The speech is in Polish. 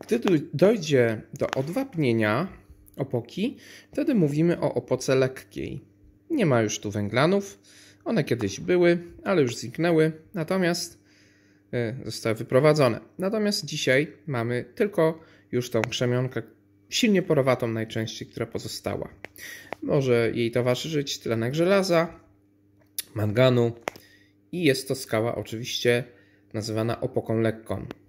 Gdy dojdzie do odwapnienia opoki, wtedy mówimy o opoce lekkiej. Nie ma już tu węglanów. One kiedyś były, ale już zniknęły, natomiast y, zostały wyprowadzone. Natomiast dzisiaj mamy tylko już tą krzemionkę silnie porowatą najczęściej, która pozostała. Może jej towarzyszyć tlenek żelaza, manganu i jest to skała oczywiście nazywana opoką lekką.